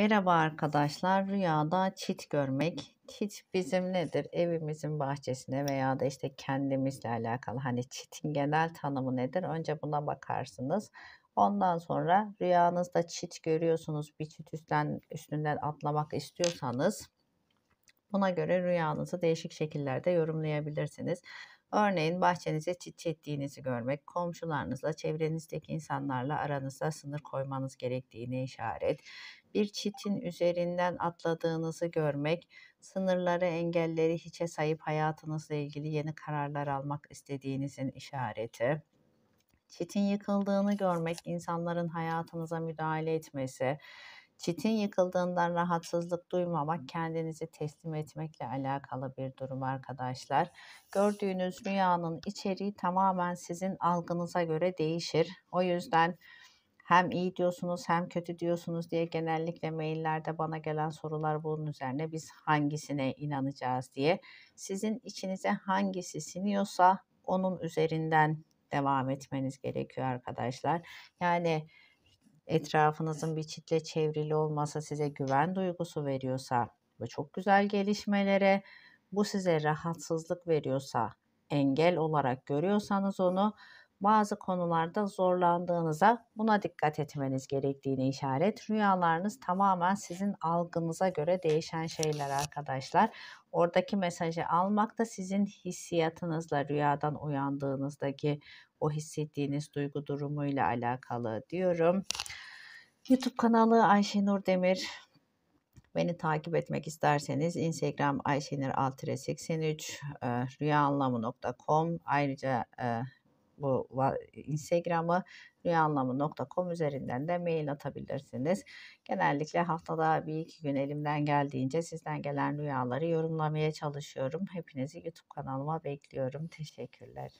Merhaba arkadaşlar. Rüyada çit görmek. Çit bizim nedir? Evimizin bahçesine veya da işte kendimizle alakalı. Hani çitin genel tanımı nedir? Önce buna bakarsınız. Ondan sonra rüyanızda çit görüyorsunuz. Bir çit üstten, üstünden atlamak istiyorsanız buna göre rüyanızı değişik şekillerde yorumlayabilirsiniz. Örneğin bahçenize çit ettiğinizi görmek, komşularınızla, çevrenizdeki insanlarla aranızda sınır koymanız gerektiğini işaret. Bir çitin üzerinden atladığınızı görmek, sınırları, engelleri hiçe sayıp hayatınızla ilgili yeni kararlar almak istediğinizin işareti. Çitin yıkıldığını görmek, insanların hayatınıza müdahale etmesi, Çitin yıkıldığından rahatsızlık duymamak kendinizi teslim etmekle alakalı bir durum arkadaşlar. Gördüğünüz rüyanın içeriği tamamen sizin algınıza göre değişir. O yüzden hem iyi diyorsunuz hem kötü diyorsunuz diye genellikle maillerde bana gelen sorular bunun üzerine biz hangisine inanacağız diye. Sizin içinize hangisi siniyorsa onun üzerinden devam etmeniz gerekiyor arkadaşlar. Yani etrafınızın bir çitle çevrili olmasa size güven duygusu veriyorsa ve çok güzel gelişmelere bu size rahatsızlık veriyorsa, engel olarak görüyorsanız onu bazı konularda zorlandığınıza buna dikkat etmeniz gerektiğini işaret. Rüyalarınız tamamen sizin algınıza göre değişen şeyler arkadaşlar. Oradaki mesajı almak da sizin hissiyatınızla rüyadan uyandığınızdaki o hissettiğiniz duygu durumuyla alakalı diyorum. YouTube kanalı Ayşenur Demir. Beni takip etmek isterseniz Instagram Ayşenur 83 e, rüyaanlamı.com ayrıca e, bu Instagram'ı rüyaanlamı.com üzerinden de mail atabilirsiniz. Genellikle haftada bir iki gün elimden geldiğince sizden gelen rüyaları yorumlamaya çalışıyorum. Hepinizi YouTube kanalıma bekliyorum. Teşekkürler.